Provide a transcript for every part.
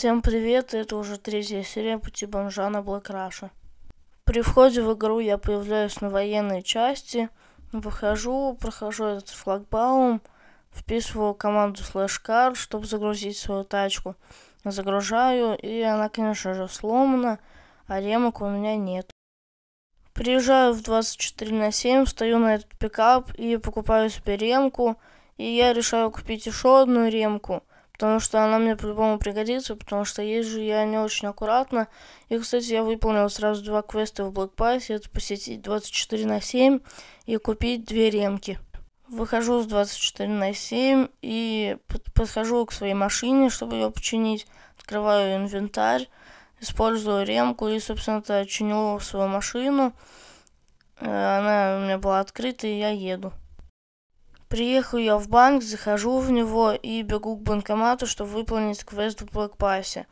Всем привет, это уже третья серия «Пути бомжа на Блэкраше». При входе в игру я появляюсь на военной части, выхожу, прохожу этот флагбаум, вписываю команду слэшкар, чтобы загрузить свою тачку. Загружаю, и она, конечно же, сломана, а ремок у меня нет. Приезжаю в 24 на 7, встаю на этот пикап и покупаю себе ремку, и я решаю купить еще одну ремку – потому что она мне по-любому пригодится, потому что езжу я не очень аккуратно. И, кстати, я выполнил сразу два квеста в Black Pass, это посетить 24 на 7 и купить две ремки. Выхожу с 24 на 7 и подхожу к своей машине, чтобы ее починить. Открываю инвентарь, использую ремку и, собственно-то, чиню свою машину. Э, она у меня была открыта, и я еду. Приехал я в банк, захожу в него и бегу к банкомату, чтобы выполнить квест в блокпассе.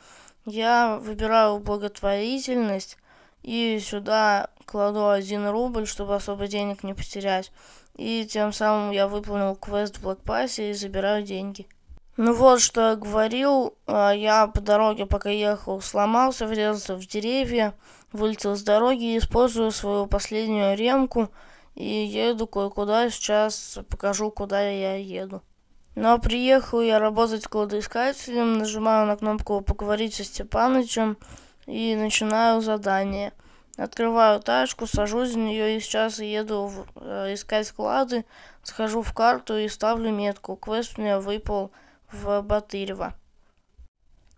Я выбираю благотворительность и сюда кладу один рубль, чтобы особо денег не потерять. И тем самым я выполнил квест в блокпассе и забираю деньги. Ну вот, что я говорил, а, я по дороге, пока ехал, сломался, врезался в деревья, вылетел с дороги и использую свою последнюю ремку – и еду кое-куда. Сейчас покажу, куда я еду. Ну а приехал я работать кладоискателем, нажимаю на кнопку «Поговорить со Степанычем» и начинаю задание. Открываю тачку, сажусь в нее и сейчас еду в, э, искать склады. Схожу в карту и ставлю метку. Квест мне выпал в Батырево.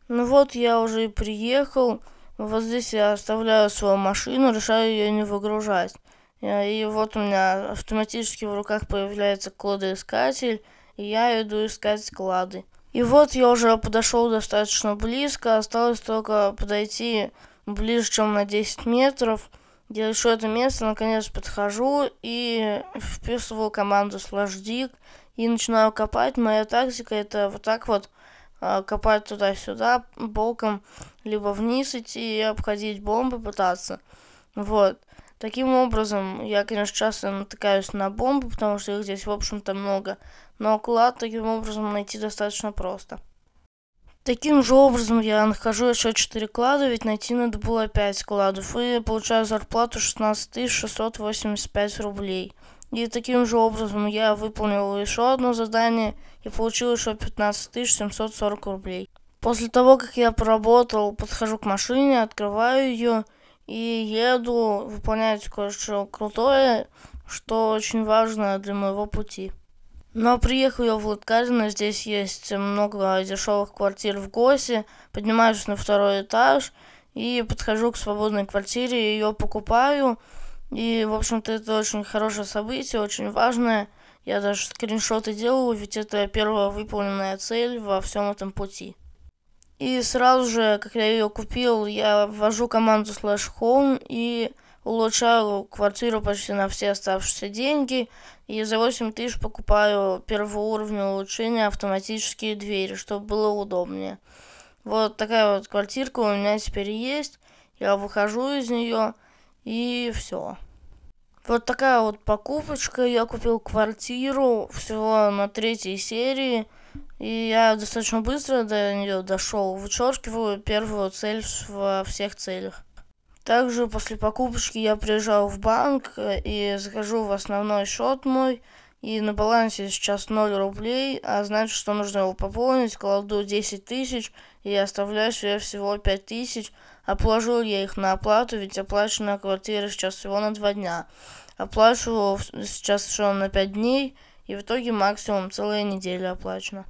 Ну вот, я уже и приехал. Вот здесь я оставляю свою машину, решаю ее не выгружать. Э, и вот у меня автоматически в руках появляется кладоискатель, и я иду искать клады. И вот я уже подошел достаточно близко, осталось только подойти ближе, чем на 10 метров. Я решу это место, наконец подхожу и вписываю команду slash dig и начинаю копать. Моя тактика это вот так вот э, копать туда-сюда, боком, либо вниз идти и обходить бомбы пытаться. Вот. Таким образом, я, конечно, часто натыкаюсь на бомбы, потому что их здесь, в общем-то, много, но клад таким образом найти достаточно просто. Таким же образом я нахожу еще 4 клада, ведь найти надо было 5 кладов, и получаю зарплату 16 685 рублей. И таким же образом я выполнил еще одно задание и получил еще 15 740 рублей. После того, как я поработал, подхожу к машине, открываю ее и еду выполнять кое-что крутое, что очень важно для моего пути. Но приехал я в Латкарино, здесь есть много дешевых квартир в ГОСе, поднимаюсь на второй этаж и подхожу к свободной квартире, ее покупаю. И, в общем-то, это очень хорошее событие, очень важное. Я даже скриншоты делаю, ведь это первая выполненная цель во всем этом пути. И сразу же, как я ее купил, я ввожу команду slash home и улучшаю квартиру почти на все оставшиеся деньги. И за 8 тысяч покупаю первого уровня улучшения автоматические двери, чтобы было удобнее. Вот такая вот квартирка у меня теперь есть. Я выхожу из нее и все. Вот такая вот покупочка. Я купил квартиру всего на третьей серии. И я достаточно быстро до нее дошел, вычеркиваю первую цель во всех целях. Также после покупочки я приезжал в банк э, и захожу в основной счет мой. И на балансе сейчас 0 рублей, а значит, что нужно его пополнить. Кладу 10 тысяч и оставляю себе всего 5 тысяч. Оплажу я их на оплату, ведь оплаченная квартира сейчас всего на 2 дня. Оплачиваю сейчас еще на 5 дней, и в итоге максимум целая неделя оплачена.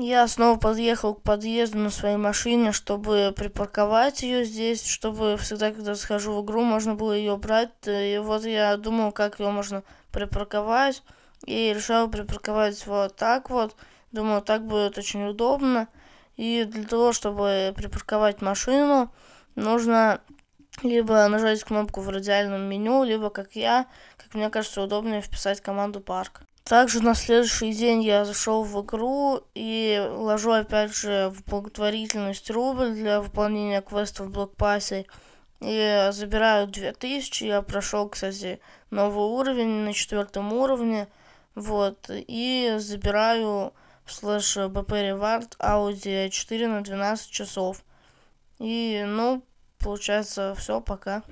Я снова подъехал к подъезду на своей машине, чтобы припарковать ее здесь, чтобы всегда, когда схожу в игру, можно было ее брать. И вот я думал, как ее можно припарковать. И решил припарковать вот так вот. Думаю, так будет очень удобно. И для того, чтобы припарковать машину, нужно либо нажать кнопку в радиальном меню, либо, как я, как мне кажется, удобнее вписать команду «Парк». Также на следующий день я зашел в игру и ложу опять же в благотворительность рубль для выполнения квестов в блокпассе. И забираю 2000, я прошел, кстати, новый уровень на четвертом уровне. Вот, и забираю слэш БП Ревард Audi 4 на 12 часов. И, ну, получается, все, пока.